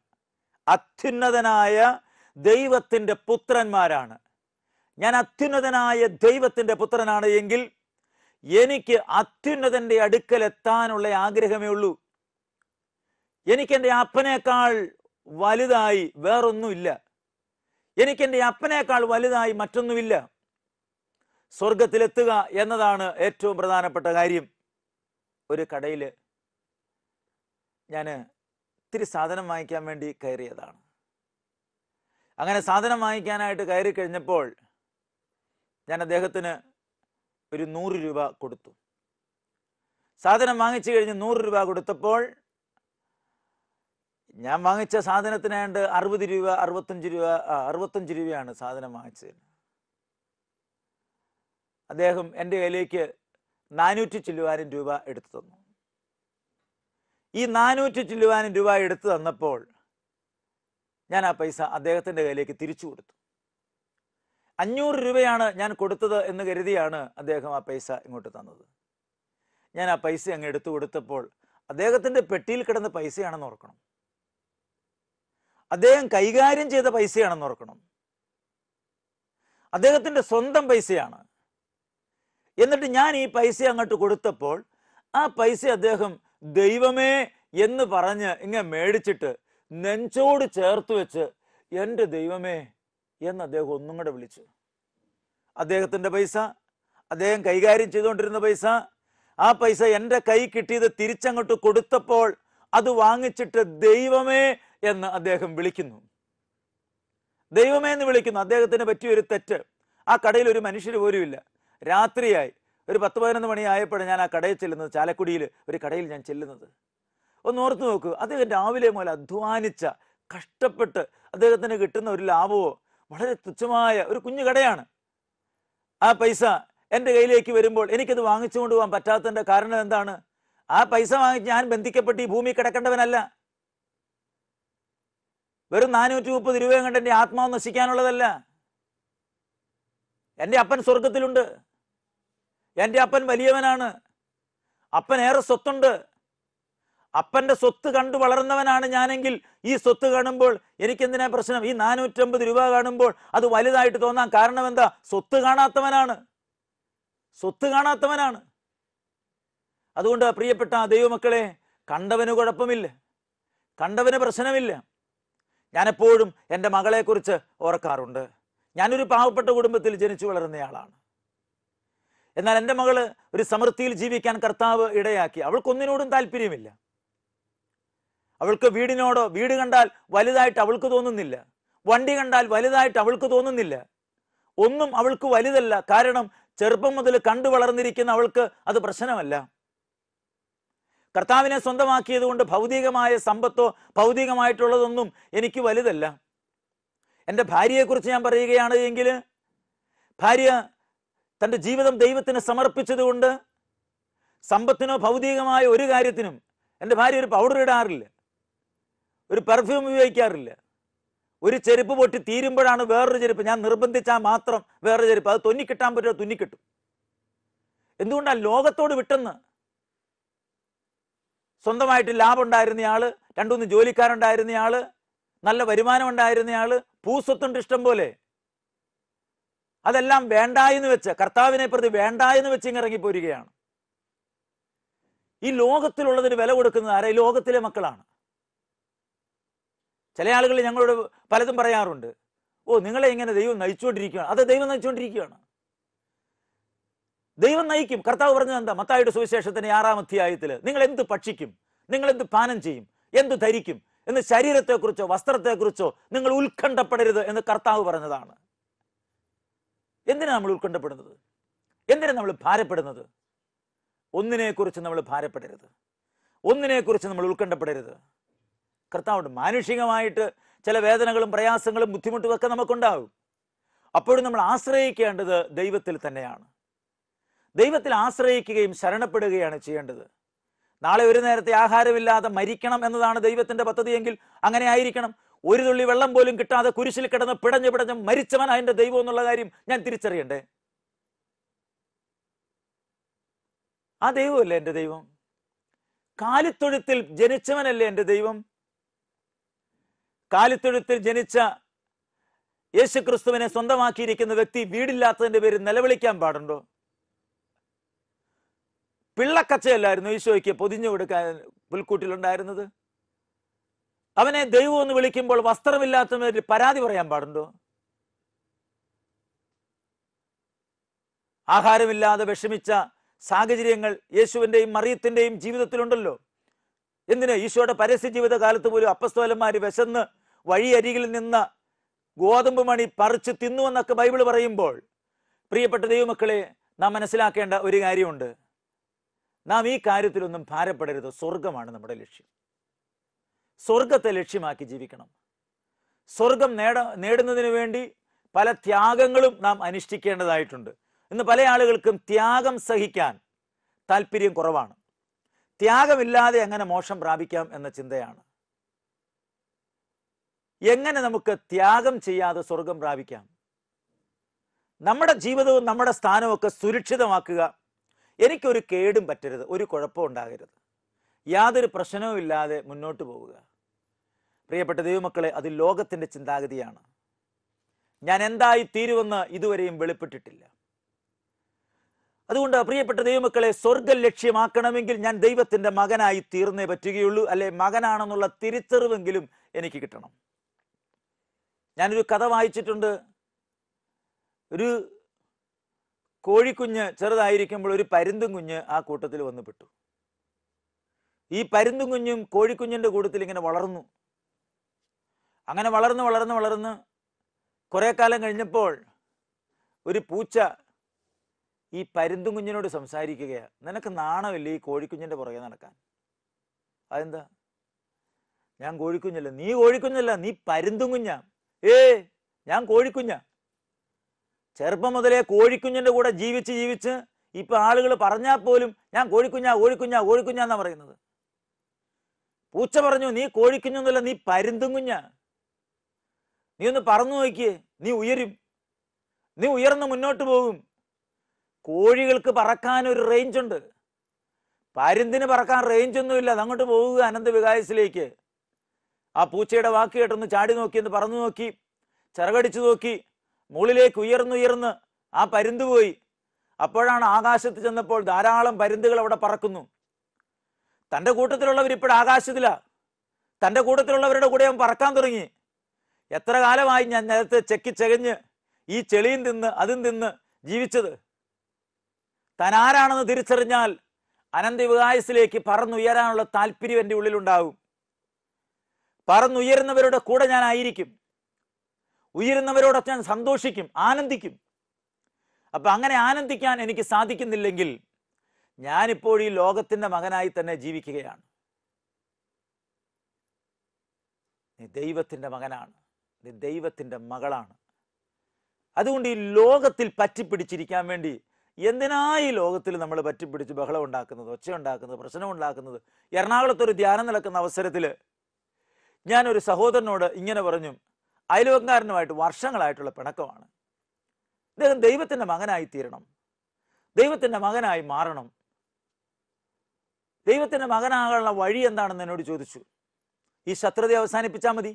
അത്യുന്നതനായ ദൈവത്തിൻ്റെ പുത്രന്മാരാണ് ഞാൻ അത്യുന്നതനായ ദൈവത്തിൻ്റെ പുത്രനാണ് എങ്കിൽ എനിക്ക് അത്യുന്നതൻ്റെ അടുക്കൽ എത്താനുള്ള ആഗ്രഹമേ ഉള്ളൂ എനിക്കെൻ്റെ അപ്പനേക്കാൾ വലുതായി വേറൊന്നുമില്ല എനിക്കെൻ്റെ അപ്പനേക്കാൾ വലുതായി മറ്റൊന്നുമില്ല സ്വർഗത്തിലെത്തുക എന്നതാണ് ഏറ്റവും പ്രധാനപ്പെട്ട കാര്യം ഒരു കടയിൽ ഞാൻ ഇത്തിരി സാധനം വാങ്ങിക്കാൻ വേണ്ടി കയറിയതാണ് അങ്ങനെ സാധനം വാങ്ങിക്കാനായിട്ട് കയറി കഴിഞ്ഞപ്പോൾ ഞാൻ അദ്ദേഹത്തിന് ഒരു നൂറ് രൂപ കൊടുത്തു സാധനം വാങ്ങിച്ചു കഴിഞ്ഞ് നൂറ് രൂപ കൊടുത്തപ്പോൾ ഞാൻ വാങ്ങിച്ച സാധനത്തിനായിട്ട് അറുപത് രൂപ അറുപത്തഞ്ച് രൂപ അറുപത്തഞ്ച് രൂപയാണ് സാധനം വാങ്ങിച്ചത് അദ്ദേഹം എൻ്റെ കയ്യിലേക്ക് നാനൂറ്റി ചില്ലുവാരം രൂപ എടുത്തു തന്നു ഈ നാനൂറ്റി ചില്ലുവാനും രൂപ എടുത്തു തന്നപ്പോൾ ഞാൻ ആ പൈസ അദ്ദേഹത്തിൻ്റെ കയ്യിലേക്ക് തിരിച്ചു കൊടുത്തു അഞ്ഞൂറ് രൂപയാണ് ഞാൻ കൊടുത്തത് എന്ന് കരുതിയാണ് അദ്ദേഹം ആ പൈസ ഇങ്ങോട്ട് തന്നത് ഞാൻ ആ പൈസ അങ്ങ് എടുത്തു കൊടുത്തപ്പോൾ അദ്ദേഹത്തിൻ്റെ പെട്ടിയിൽ കിടന്ന പൈസയാണെന്ന് ഓർക്കണം അദ്ദേഹം കൈകാര്യം ചെയ്ത പൈസയാണെന്ന് ഓർക്കണം അദ്ദേഹത്തിൻ്റെ സ്വന്തം പൈസയാണ് എന്നിട്ട് ഞാൻ ഈ പൈസ അങ്ങോട്ട് കൊടുത്തപ്പോൾ ആ പൈസ അദ്ദേഹം ദൈവമേ എന്ന് പറഞ്ഞ് ഇങ്ങനെ മേടിച്ചിട്ട് നെഞ്ചോട് ചേർത്ത് വെച്ച് എൻ്റെ ദൈവമേ എന്ന് അദ്ദേഹം ഒന്നും കൂടെ വിളിച്ചു അദ്ദേഹത്തിൻ്റെ പൈസ അദ്ദേഹം കൈകാര്യം ചെയ്തുകൊണ്ടിരുന്ന പൈസ ആ പൈസ എൻ്റെ കൈ കിട്ടിയത് തിരിച്ചങ്ങോട്ട് കൊടുത്തപ്പോൾ അത് വാങ്ങിച്ചിട്ട് ദൈവമേ എന്ന് അദ്ദേഹം വിളിക്കുന്നു ദൈവമേ എന്ന് വിളിക്കുന്നു അദ്ദേഹത്തിന് പറ്റിയൊരു തെറ്റ് ആ കടയിൽ ഒരു മനുഷ്യർ പോലുമില്ല രാത്രിയായി ഒരു പത്ത് പതിനൊന്ന് മണിയായപ്പോഴും ഞാൻ ആ കടയിൽ ചെല്ലുന്നത് ചാലക്കുടിയിൽ ഒരു കടയിൽ ഞാൻ ചെല്ലുന്നത് ഒന്ന് ഓർത്ത് നോക്കൂ അദ്ദേഹം രാവിലെ മുതൽ അധ്വാനിച്ച കഷ്ടപ്പെട്ട് അദ്ദേഹത്തിന് കിട്ടുന്ന ഒരു ലാഭമോ വളരെ തുച്ഛമായ ഒരു കുഞ്ഞു കടയാണ് ആ പൈസ എൻ്റെ കയ്യിലേക്ക് വരുമ്പോൾ എനിക്കത് വാങ്ങിച്ചു പോകാൻ പറ്റാത്തതിൻ്റെ കാരണം എന്താണ് ആ പൈസ വാങ്ങി ഞാൻ ബന്ധിക്കപ്പെട്ട് ഈ ഭൂമി കിടക്കേണ്ടവനല്ല വെറും നാനൂറ്റി മുപ്പത് രൂപയും കണ്ട് എൻ്റെ ആത്മാവ് നശിക്കാനുള്ളതല്ല എൻ്റെ അപ്പൻ സ്വർഗത്തിലുണ്ട് എൻ്റെ അപ്പൻ വലിയവനാണ് അപ്പൻ ഏറെ സ്വത്തുണ്ട് അപ്പന്റെ സ്വത്ത് കണ്ടു വളർന്നവനാണ് ഞാനെങ്കിൽ ഈ സ്വത്ത് കാണുമ്പോൾ എനിക്കെന്തിനാ പ്രശ്നം ഈ നാനൂറ്റമ്പത് രൂപ കാണുമ്പോൾ അത് വലുതായിട്ട് തോന്നാൻ കാരണം എന്താ സ്വത്ത് കാണാത്തവനാണ് സ്വത്ത് കാണാത്തവനാണ് അതുകൊണ്ട് പ്രിയപ്പെട്ട ദൈവമക്കളെ കണ്ടവന് കുഴപ്പമില്ല കണ്ടവന് പ്രശ്നമില്ല ഞാനെപ്പോഴും എൻ്റെ മകളെക്കുറിച്ച് ഓർക്കാറുണ്ട് ഞാനൊരു പാവപ്പെട്ട കുടുംബത്തിൽ ജനിച്ചു വളർന്നയാളാണ് എന്നാൽ എൻ്റെ മകള് ഒരു സമൃദ്ധിയിൽ ജീവിക്കാൻ കർത്താവ് ഇടയാക്കി അവൾക്കൊന്നിനോടും താല്പര്യമില്ല അവൾക്ക് വീടിനോടോ വീട് കണ്ടാൽ വലുതായിട്ട് അവൾക്ക് തോന്നുന്നില്ല വണ്ടി കണ്ടാൽ വലുതായിട്ട് അവൾക്ക് തോന്നുന്നില്ല ഒന്നും അവൾക്ക് വലുതല്ല കാരണം ചെറുപ്പം മുതൽ കണ്ടു വളർന്നിരിക്കുന്ന അവൾക്ക് അത് പ്രശ്നമല്ല കർത്താവിനെ സ്വന്തമാക്കിയത് കൊണ്ട് ഭൗതികമായ സമ്പത്തോ ഭൗതികമായിട്ടുള്ളതൊന്നും എനിക്ക് വലുതല്ല എൻ്റെ ഭാര്യയെക്കുറിച്ച് ഞാൻ പറയുകയാണ് എങ്കിൽ ഭാര്യ തൻ്റെ ജീവിതം ദൈവത്തിന് സമർപ്പിച്ചതുകൊണ്ട് സമ്പത്തിനോ ഭൗതികമായ ഒരു കാര്യത്തിനും എൻ്റെ ഭാര്യ ഒരു പൗഡർ ഇടാറില്ല ഒരു പെർഫ്യൂം ഉപയോഗിക്കാറില്ല ഒരു ചെരുപ്പ് പൊട്ടി തീരുമ്പോഴാണ് വേറൊരു ചെരുപ്പ് ഞാൻ നിർബന്ധിച്ചാൽ മാത്രം വേറൊരു ചെരുപ്പ് അത് തുന്നിക്കിട്ടാൻ പറ്റുമോ തുന്നിക്കിട്ടും എന്തുകൊണ്ടാണ് ലോകത്തോട് വിട്ടെന്ന് സ്വന്തമായിട്ട് ലാഭം ഉണ്ടായിരുന്നയാൾ രണ്ടുമൂന്ന് ജോലിക്കാരുണ്ടായിരുന്നയാൾ നല്ല വരുമാനം ഉണ്ടായിരുന്നയാള് പൂസ്വത്തുണ്ട് ഇഷ്ടം പോലെ അതെല്ലാം വേണ്ട എന്ന് വെച്ച് കർത്താവിനെ പ്രതി വേണ്ട എന്ന് വെച്ച് പോരുകയാണ് ഈ ലോകത്തിലുള്ളതിന് വില കൊടുക്കുന്നത് ആരാ ഈ ലോകത്തിലെ മക്കളാണ് ചില ആളുകൾ ഞങ്ങളോട് പലതും പറയാറുണ്ട് ഓ നിങ്ങളെ ഇങ്ങനെ ദൈവം നയിച്ചുകൊണ്ടിരിക്കുകയാണ് അത് ദൈവം നയിച്ചുകൊണ്ടിരിക്കുകയാണ് ദൈവം നയിക്കും കർത്താവ് പറഞ്ഞത് എന്താ മത്തായുടെ സുവിശേഷത്തിന്റെ ആറാം അധ്യായത്തിൽ നിങ്ങൾ എന്ത് ഭക്ഷിക്കും നിങ്ങൾ എന്ത് പാനം ചെയ്യും എന്ത് ധരിക്കും എന്ന് ശരീരത്തെക്കുറിച്ചോ വസ്ത്രത്തെക്കുറിച്ചോ നിങ്ങൾ ഉത്കണ്ഠപ്പെടരുത് എന്ന് കർത്താവ് പറഞ്ഞതാണ് എന്തിനാ നമ്മൾ ഉത്കണ്ഠപ്പെടുന്നത് എന്തിനാ നമ്മൾ ഭാരപ്പെടുന്നത് ഒന്നിനെക്കുറിച്ച് നമ്മൾ ഭാരപ്പെടരുത് ഒന്നിനെക്കുറിച്ച് നമ്മൾ ഉത്കണ്ഠപ്പെടരുത് കർത്താവുണ്ട് മാനുഷികമായിട്ട് ചില വേദനകളും പ്രയാസങ്ങളും ബുദ്ധിമുട്ടും ഒക്കെ നമുക്കുണ്ടാകും അപ്പോഴും നമ്മൾ ആശ്രയിക്കേണ്ടത് ദൈവത്തിൽ തന്നെയാണ് ദൈവത്തിൽ ആശ്രയിക്കുകയും ശരണപ്പെടുകയാണ് ചെയ്യേണ്ടത് നാളെ ഒരു നേരത്തെ ആഹാരമില്ലാതെ മരിക്കണം എന്നതാണ് ദൈവത്തിൻ്റെ പദ്ധതിയെങ്കിൽ അങ്ങനെ ആയിരിക്കണം ഒരു തുള്ളി വെള്ളം പോലും കിട്ടാതെ കുരിശിൽ കിടന്ന് പിടഞ്ഞു പിടഞ്ഞ് മരിച്ചവനാ എൻ്റെ ദൈവം എന്നുള്ള കാര്യം ഞാൻ തിരിച്ചറിയണ്ടേ ആ ദൈവമല്ലേ എന്റെ ദൈവം കാലിത്തൊഴുത്തിൽ ജനിച്ചവനല്ലേ എന്റെ ദൈവം കാലിത്തൊഴുത്തിൽ ജനിച്ച യേശു ക്രിസ്തുവിനെ സ്വന്തമാക്കിയിരിക്കുന്ന വ്യക്തി വീടില്ലാത്തതിന്റെ പേര് നിലവിളിക്കാൻ പാടുണ്ടോ പിള്ളക്കച്ചയല്ലായിരുന്നു ഈശോയ്ക്ക് പൊതിഞ്ഞു കൊടുക്കാൻ പുൽക്കൂട്ടിലുണ്ടായിരുന്നത് അവനെ ദൈവം എന്ന് വിളിക്കുമ്പോൾ വസ്ത്രമില്ലാത്തവര് പരാതി പറയാൻ പാടുണ്ടോ ആഹാരമില്ലാതെ വിഷമിച്ച സാഹചര്യങ്ങൾ യേശുവിന്റെയും മറിയത്തിന്റെയും ജീവിതത്തിലുണ്ടല്ലോ എന്തിന് ഈശോയുടെ പരസ്യ ജീവിത കാലത്ത് പോലും അപ്പസ്തോലന്മാർ വിശന്ന് വഴിയരികിൽ നിന്ന് ഗോതമ്പ് മണി പറിച്ച് തിന്നുവെന്നൊക്കെ ബൈബിൾ പറയുമ്പോൾ പ്രിയപ്പെട്ട ദൈവമക്കളെ നാം മനസ്സിലാക്കേണ്ട ഒരു കാര്യമുണ്ട് നാം ഈ കാര്യത്തിലൊന്നും ഭാരപ്പെടരുത് സ്വർഗമാണ് നമ്മുടെ ലക്ഷ്യം സ്വർഗത്തെ ലക്ഷ്യമാക്കി ജീവിക്കണം സ്വർഗം നേട നേടുന്നതിന് വേണ്ടി പല ത്യാഗങ്ങളും നാം അനുഷ്ഠിക്കേണ്ടതായിട്ടുണ്ട് ഇന്ന് പല ആളുകൾക്കും ത്യാഗം സഹിക്കാൻ താല്പര്യം കുറവാണ് ത്യാഗമില്ലാതെ എങ്ങനെ മോശം പ്രാപിക്കാം എന്ന ചിന്തയാണ് എങ്ങനെ നമുക്ക് ത്യാഗം ചെയ്യാതെ സ്വർഗം പ്രാപിക്കാം നമ്മുടെ ജീവിതവും നമ്മുടെ സ്ഥാനവും ഒക്കെ സുരക്ഷിതമാക്കുക എനിക്കൊരു കേടും പറ്റരുത് ഒരു കുഴപ്പവും ഉണ്ടാകരുത് യാതൊരു പ്രശ്നവുമില്ലാതെ മുന്നോട്ട് പോവുക പ്രിയപ്പെട്ട ദൈവമക്കളെ അത് ലോകത്തിൻ്റെ ചിന്താഗതിയാണ് ഞാൻ എന്തായി തീരുമെന്ന് ഇതുവരെയും വെളിപ്പെട്ടിട്ടില്ല അതുകൊണ്ട് പ്രിയപ്പെട്ട ദൈവമക്കളെ സ്വർഗം ലക്ഷ്യമാക്കണമെങ്കിൽ ഞാൻ ദൈവത്തിൻ്റെ മകനായി തീർന്നേ പറ്റുകയുള്ളൂ അല്ലെ മകനാണെന്നുള്ള തിരിച്ചറിവെങ്കിലും എനിക്ക് കിട്ടണം ഞാനൊരു കഥ വായിച്ചിട്ടുണ്ട് ഒരു കോഴിക്കുഞ്ഞ് ചെറുതായിരിക്കുമ്പോൾ ഒരു പരുന്തും കുഞ്ഞ് ആ കൂട്ടത്തിൽ വന്നുപെട്ടു ഈ പരുന്തും കുഞ്ഞും കോഴിക്കുഞ്ഞിൻ്റെ കൂട്ടത്തിൽ ഇങ്ങനെ വളർന്നു അങ്ങനെ വളർന്ന് വളർന്ന് വളർന്ന് കുറേ കാലം കഴിഞ്ഞപ്പോൾ ഒരു പൂച്ച ഈ പരുന്തും കുഞ്ഞിനോട് സംസാരിക്കുകയാണ് നിനക്ക് നാണമില്ല ഈ കോഴിക്കുഞ്ഞിൻ്റെ പുറകെ നടക്കാൻ അതെന്താ ഞാൻ കോഴിക്കുഞ്ഞല്ല നീ കോഴിക്കുഞ്ഞല്ല നീ പരുന്തും കുഞ്ഞാ ഏ ഞാൻ കോഴിക്കുഞ്ഞാ ചെറുപ്പം മുതലേ കോഴിക്കുഞ്ഞിൻ്റെ കൂടെ ജീവിച്ച് ജീവിച്ച് ഇപ്പൊ ആളുകൾ പറഞ്ഞാൽ പോലും ഞാൻ കോഴിക്കുഞ്ഞാ കോഴിക്കുഞ്ഞാ കോഴിക്കുഞ്ഞാന്നാ പറയുന്നത് പൂച്ച പറഞ്ഞു നീ കോഴിക്കുഞ്ഞൊന്നുമല്ല നീ പരുന്തും കുഞ്ഞാ നീ ഒന്ന് പറന്നു നോക്കിയേ നീ ഉയരും നീ ഉയർന്ന് മുന്നോട്ട് പോകും കോഴികൾക്ക് പറക്കാൻ ഒരു റേഞ്ച് ഉണ്ട് പരുന്തിന് പറക്കാൻ റേഞ്ച് ഒന്നുമില്ല അതങ്ങോട്ട് പോവുക അനന്ത വികായസിലേക്ക് ആ പൂച്ചയുടെ വാക്ക് കേട്ടൊന്ന് ചാടി നോക്കി ഒന്ന് പറന്നു നോക്കി ചിറകടിച്ചു നോക്കി മുകളിലേക്ക് ഉയർന്നുയർന്ന് ആ പരുന്ത് പോയി അപ്പോഴാണ് ആകാശത്ത് ചെന്നപ്പോൾ ധാരാളം പരുന്തുകൾ അവിടെ പറക്കുന്നു തൻ്റെ കൂട്ടത്തിലുള്ളവർ ഇപ്പോൾ ആകാശത്തിലാണ് തൻ്റെ കൂട്ടത്തിലുള്ളവരുടെ കൂടെ അവൻ പറക്കാൻ തുടങ്ങി എത്ര കാലമായി ഞാൻ നേരത്തെ ചെക്കി ചകഞ്ഞ് ഈ ചെളിയും തിന്ന് അതും തിന്ന് ജീവിച്ചത് ആരാണെന്ന് തിരിച്ചറിഞ്ഞാൽ അനന്ത പറന്നുയരാനുള്ള താല്പര്യം എൻ്റെ ഉള്ളിലുണ്ടാവും പറന്നുയരുന്നവരുടെ കൂടെ ഞാൻ ആയിരിക്കും ഉയരുന്നവരോട് ഞാൻ സന്തോഷിക്കും ആനന്ദിക്കും അപ്പം അങ്ങനെ ആനന്ദിക്കാൻ എനിക്ക് സാധിക്കുന്നില്ലെങ്കിൽ ഞാനിപ്പോൾ ഈ ലോകത്തിൻ്റെ മകനായി തന്നെ ജീവിക്കുകയാണ് നീ ദൈവത്തിൻ്റെ മകനാണ് നീ ദൈവത്തിൻ്റെ മകളാണ് അതുകൊണ്ട് ഈ ലോകത്തിൽ പറ്റിപ്പിടിച്ചിരിക്കാൻ വേണ്ടി എന്തിനായി ലോകത്തിൽ നമ്മൾ പറ്റിപ്പിടിച്ച് ബഹളം ഉണ്ടാക്കുന്നത് ഒച്ച ഉണ്ടാക്കുന്നത് പ്രശ്നം ഉണ്ടാക്കുന്നത് എറണാകുളത്തൊരു ധ്യാനം നടക്കുന്ന അവസരത്തിൽ ഞാനൊരു സഹോദരനോട് ഇങ്ങനെ പറഞ്ഞു അയൽവക്കാരനുമായിട്ട് വർഷങ്ങളായിട്ടുള്ള പിണക്കമാണ് അദ്ദേഹം ദൈവത്തിൻ്റെ മകനായി തീരണം ദൈവത്തിൻ്റെ മകനായി മാറണം ദൈവത്തിൻ്റെ മകനാകാനുള്ള വഴി എന്താണെന്ന് എന്നോട് ചോദിച്ചു ഈ ശത്രുത അവസാനിപ്പിച്ചാൽ മതി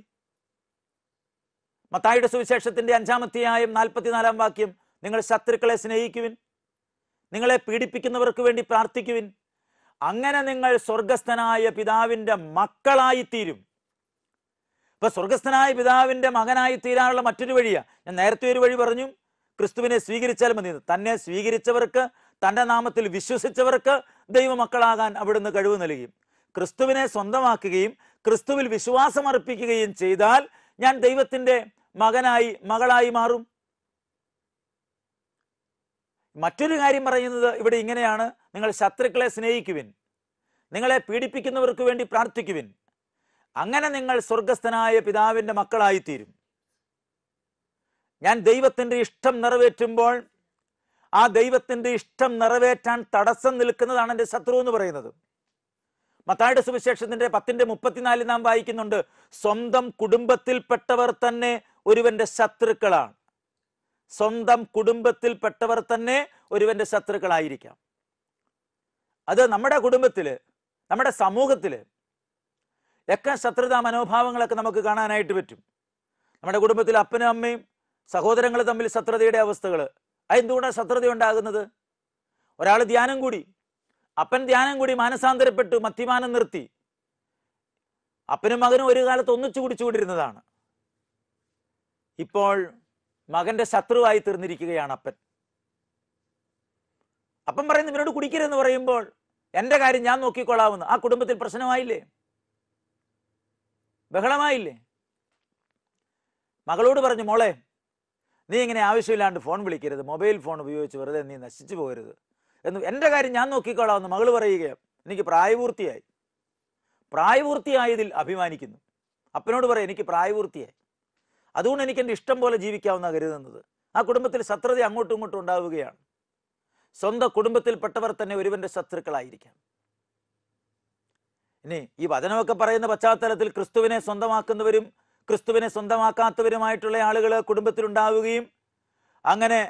മത്തായുടെ സുവിശേഷത്തിന്റെ അഞ്ചാമത്തെയായും നാൽപ്പത്തിനാലാം വാക്യം നിങ്ങൾ ശത്രുക്കളെ സ്നേഹിക്കുവിൻ നിങ്ങളെ പീഡിപ്പിക്കുന്നവർക്ക് വേണ്ടി പ്രാർത്ഥിക്കുവിൻ അങ്ങനെ നിങ്ങൾ സ്വർഗസ്ഥനായ പിതാവിന്റെ മക്കളായിത്തീരും ഇപ്പൊ സ്വർഗസ്ഥനായ പിതാവിന്റെ മകനായി തീരാനുള്ള മറ്റൊരു വഴിയാ ഞാൻ നേരത്തെ ഒരു വഴി പറഞ്ഞു ക്രിസ്തുവിനെ സ്വീകരിച്ചാൽ മതി തന്നെ സ്വീകരിച്ചവർക്ക് തന്റെ നാമത്തിൽ വിശ്വസിച്ചവർക്ക് ദൈവമക്കളാകാൻ അവിടുന്ന് കഴിവ് നൽകി ക്രിസ്തുവിനെ സ്വന്തമാക്കുകയും ക്രിസ്തുവിൽ വിശ്വാസം അർപ്പിക്കുകയും ചെയ്താൽ ഞാൻ ദൈവത്തിന്റെ മകനായി മകളായി മാറും മറ്റൊരു കാര്യം പറയുന്നത് ഇവിടെ ഇങ്ങനെയാണ് നിങ്ങൾ ശത്രുക്കളെ സ്നേഹിക്കുവിൻ നിങ്ങളെ പീഡിപ്പിക്കുന്നവർക്ക് വേണ്ടി പ്രാർത്ഥിക്കുവിൻ അങ്ങനെ നിങ്ങൾ സ്വർഗസ്ഥനായ പിതാവിൻ്റെ മക്കളായിത്തീരും ഞാൻ ദൈവത്തിൻ്റെ ഇഷ്ടം നിറവേറ്റുമ്പോൾ ആ ദൈവത്തിൻ്റെ ഇഷ്ടം നിറവേറ്റാൻ തടസ്സം നിൽക്കുന്നതാണ് എൻ്റെ ശത്രു എന്ന് പറയുന്നത് മത്തായുടെ സുവിശേഷത്തിൻ്റെ പത്തിൻ്റെ മുപ്പത്തിനാലിൽ നാം വായിക്കുന്നുണ്ട് സ്വന്തം കുടുംബത്തിൽപ്പെട്ടവർ തന്നെ ഒരുവന്റെ ശത്രുക്കളാണ് സ്വന്തം കുടുംബത്തിൽപ്പെട്ടവർ തന്നെ ഒരുവന്റെ ശത്രുക്കളായിരിക്കാം അത് നമ്മുടെ കുടുംബത്തിൽ നമ്മുടെ സമൂഹത്തിൽ ഒക്കെ ശത്രുതാ മനോഭാവങ്ങളൊക്കെ നമുക്ക് കാണാനായിട്ട് പറ്റും നമ്മുടെ കുടുംബത്തിൽ അപ്പനും അമ്മയും സഹോദരങ്ങൾ തമ്മിൽ ശത്രുതയുടെ അവസ്ഥകൾ അതെന്തുകൊണ്ടാണ് ശത്രുത ഉണ്ടാകുന്നത് ഒരാൾ ധ്യാനം കൂടി അപ്പൻ ധ്യാനം കൂടി മാനസാന്തരപ്പെട്ടു മദ്യപാനം നിർത്തി അപ്പനും മകനും ഒരു കാലത്ത് ഒന്നിച്ചു കുടിച്ചുകൊണ്ടിരുന്നതാണ് ഇപ്പോൾ മകന്റെ ശത്രുവായി തീർന്നിരിക്കുകയാണ് അപ്പൻ അപ്പൻ പറയുന്നു ഇവരോട് കുടിക്കരുതെന്ന് പറയുമ്പോൾ എൻ്റെ കാര്യം ഞാൻ നോക്കിക്കൊള്ളാവുന്നു ആ കുടുംബത്തിൽ പ്രശ്നമായില്ലേ ബഹളമായില്ലേ മകളോട് പറഞ്ഞു മോളെ നീ ഇങ്ങനെ ആവശ്യമില്ലാണ്ട് ഫോൺ വിളിക്കരുത് മൊബൈൽ ഫോൺ ഉപയോഗിച്ച് വെറുതെ നീ നശിച്ചു പോകരുത് എന്ന് എൻ്റെ കാര്യം ഞാൻ നോക്കിക്കൊള്ളാമെന്ന് മകൾ പറയുകയാണ് എനിക്ക് പ്രായപൂർത്തിയായി പ്രായപൂർത്തിയായതിൽ അഭിമാനിക്കുന്നു അപ്പനോട് പറയാം എനിക്ക് പ്രായപൂർത്തിയായി അതുകൊണ്ട് എനിക്ക് എൻ്റെ ഇഷ്ടം പോലെ ജീവിക്കാവുന്ന കരുതുന്നത് ആ കുടുംബത്തിൽ ശത്രുത അങ്ങോട്ടും ഇങ്ങോട്ടും ഉണ്ടാവുകയാണ് സ്വന്തം കുടുംബത്തിൽപ്പെട്ടവർ തന്നെ ഒരുവന്റെ ശത്രുക്കളായിരിക്കാം ഇനി ഈ വചനമൊക്കെ പറയുന്ന പശ്ചാത്തലത്തിൽ ക്രിസ്തുവിനെ സ്വന്തമാക്കുന്നവരും ക്രിസ്തുവിനെ സ്വന്തമാക്കാത്തവരുമായിട്ടുള്ള ആളുകൾ കുടുംബത്തിലുണ്ടാവുകയും അങ്ങനെ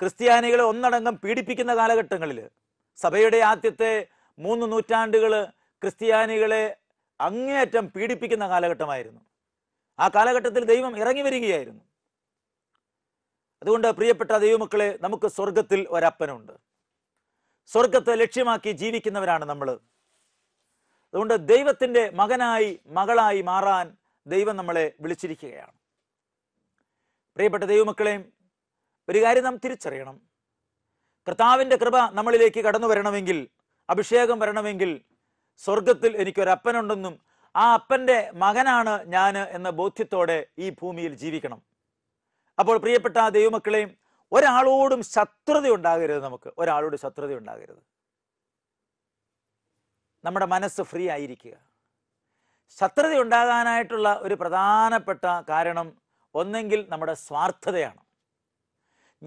ക്രിസ്ത്യാനികളെ ഒന്നടങ്കം പീഡിപ്പിക്കുന്ന കാലഘട്ടങ്ങളിൽ സഭയുടെ ആദ്യത്തെ മൂന്ന് നൂറ്റാണ്ടുകൾ ക്രിസ്ത്യാനികളെ അങ്ങേയറ്റം പീഡിപ്പിക്കുന്ന കാലഘട്ടമായിരുന്നു ആ കാലഘട്ടത്തിൽ ദൈവം ഇറങ്ങി വരികയായിരുന്നു അതുകൊണ്ട് പ്രിയപ്പെട്ട ദൈവമക്കളെ നമുക്ക് സ്വർഗത്തിൽ ഒരപ്പനുണ്ട് സ്വർഗത്തെ ലക്ഷ്യമാക്കി ജീവിക്കുന്നവരാണ് നമ്മൾ അതുകൊണ്ട് ദൈവത്തിൻ്റെ മകനായി മകളായി മാറാൻ ദൈവം നമ്മളെ വിളിച്ചിരിക്കുകയാണ് പ്രിയപ്പെട്ട ദൈവമക്കളെ ഒരു കാര്യം നാം തിരിച്ചറിയണം കർത്താവിൻ്റെ കൃപ നമ്മളിലേക്ക് കടന്നു വരണമെങ്കിൽ അഭിഷേകം വരണമെങ്കിൽ സ്വർഗത്തിൽ എനിക്കൊരപ്പനുണ്ടെന്നും ആ അപ്പൻ്റെ മകനാണ് ഞാൻ എന്ന ബോധ്യത്തോടെ ഈ ഭൂമിയിൽ ജീവിക്കണം അപ്പോൾ പ്രിയപ്പെട്ട ദൈവമക്കളെയും ഒരാളോടും ശത്രുത ഉണ്ടാകരുത് നമുക്ക് ഒരാളോട് ശത്രുത ഉണ്ടാകരുത് നമ്മുടെ മനസ്സ് ഫ്രീ ആയിരിക്കുക ശത്രുത ഉണ്ടാകാനായിട്ടുള്ള ഒരു പ്രധാനപ്പെട്ട കാരണം ഒന്നെങ്കിൽ നമ്മുടെ സ്വാർത്ഥതയാണ്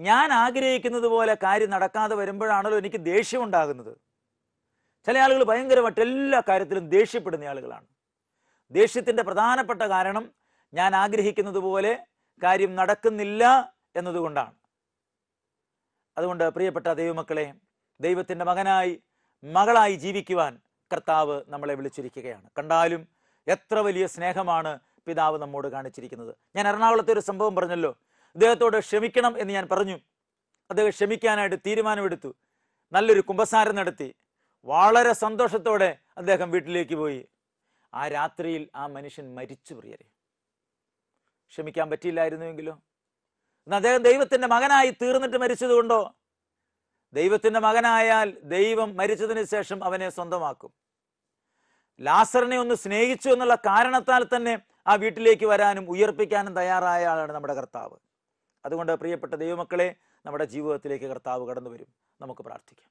ഞാൻ ആഗ്രഹിക്കുന്നത് പോലെ കാര്യം നടക്കാതെ വരുമ്പോഴാണല്ലോ എനിക്ക് ദേഷ്യം ഉണ്ടാകുന്നത് ചില ആളുകൾ ഭയങ്കരമായിട്ട് എല്ലാ കാര്യത്തിലും ദേഷ്യപ്പെടുന്ന ആളുകളാണ് ദേഷ്യത്തിൻ്റെ പ്രധാനപ്പെട്ട കാരണം ഞാൻ ആഗ്രഹിക്കുന്നത് പോലെ കാര്യം നടക്കുന്നില്ല എന്നതുകൊണ്ടാണ് അതുകൊണ്ട് പ്രിയപ്പെട്ട ദൈവമക്കളെ ദൈവത്തിൻ്റെ മകനായി മകളായി ജീവിക്കുവാൻ കർത്താവ് നമ്മളെ വിളിച്ചിരിക്കുകയാണ് കണ്ടാലും എത്ര വലിയ സ്നേഹമാണ് പിതാവ് നമ്മോട് കാണിച്ചിരിക്കുന്നത് ഞാൻ എറണാകുളത്തെ ഒരു സംഭവം പറഞ്ഞല്ലോ അദ്ദേഹത്തോട് ക്ഷമിക്കണം എന്ന് ഞാൻ പറഞ്ഞു അദ്ദേഹം ക്ഷമിക്കാനായിട്ട് തീരുമാനമെടുത്തു നല്ലൊരു കുമ്പസാരം നടത്തി വളരെ സന്തോഷത്തോടെ അദ്ദേഹം വീട്ടിലേക്ക് പോയി ആ രാത്രിയിൽ ആ മനുഷ്യൻ മരിച്ചു പ്രിയരെ ക്ഷമിക്കാൻ പറ്റിയില്ലായിരുന്നുവെങ്കിലോ എന്നാൽ അദ്ദേഹം ദൈവത്തിൻ്റെ മകനായി തീർന്നിട്ട് മരിച്ചതുകൊണ്ടോ ദൈവത്തിൻ്റെ മകനായാൽ ദൈവം മരിച്ചതിന് ശേഷം അവനെ സ്വന്തമാക്കും ലാസറിനെ ഒന്ന് സ്നേഹിച്ചു എന്നുള്ള കാരണത്താൽ തന്നെ ആ വീട്ടിലേക്ക് വരാനും ഉയർപ്പിക്കാനും തയ്യാറായ ആളാണ് നമ്മുടെ കർത്താവ് അതുകൊണ്ട് പ്രിയപ്പെട്ട ദൈവമക്കളെ നമ്മുടെ ജീവിതത്തിലേക്ക് കർത്താവ് കടന്നു വരും നമുക്ക് പ്രാർത്ഥിക്കാം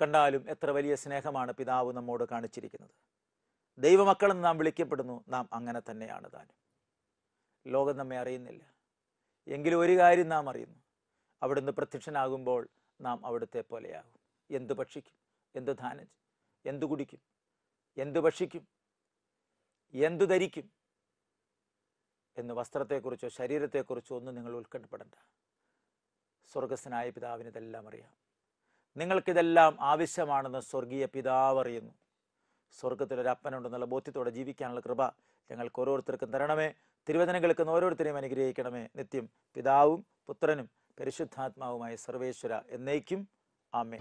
കണ്ടാലും എത്ര വലിയ സ്നേഹമാണ് പിതാവ് നമ്മോട് കാണിച്ചിരിക്കുന്നത് ദൈവമക്കളെന്ന് നാം വിളിക്കപ്പെടുന്നു നാം അങ്ങനെ തന്നെയാണ് താനും ലോകം നമ്മെ അറിയുന്നില്ല എങ്കിലും ഒരു കാര്യം നാം അറിയുന്നു അവിടുന്ന് പ്രത്യക്ഷനാകുമ്പോൾ നാം അവിടുത്തെ പോലെയാകും എന്തു ഭക്ഷിക്കും എന്തു ധാനം എന്തു കുടിക്കും എന്തു ഭക്ഷിക്കും എന്തു ധരിക്കും എന്ന് വസ്ത്രത്തെക്കുറിച്ചോ ശരീരത്തെക്കുറിച്ചോ ഒന്നും നിങ്ങൾ ഉത്കണ്ഠപ്പെടേണ്ട സ്വർഗസ്സനായ പിതാവിന് ഇതെല്ലാം അറിയാം നിങ്ങൾക്കിതെല്ലാം ആവശ്യമാണെന്ന് സ്വർഗീയ പിതാവ് അറിയുന്നു സ്വർഗത്തിലൊരപ്പനുണ്ടെന്നുള്ള ബോധ്യത്തോടെ ജീവിക്കാനുള്ള കൃപ ഞങ്ങൾക്ക് ഓരോരുത്തർക്കും തരണമേ തിരുവചനം കേൾക്കുന്ന ഓരോരുത്തരെയും അനുഗ്രഹിക്കണമേ നിത്യം പിതാവും പുത്രനും പരിശുദ്ധാത്മാവുമായ സർവേശ്വര എന്നേക്കും ആമേ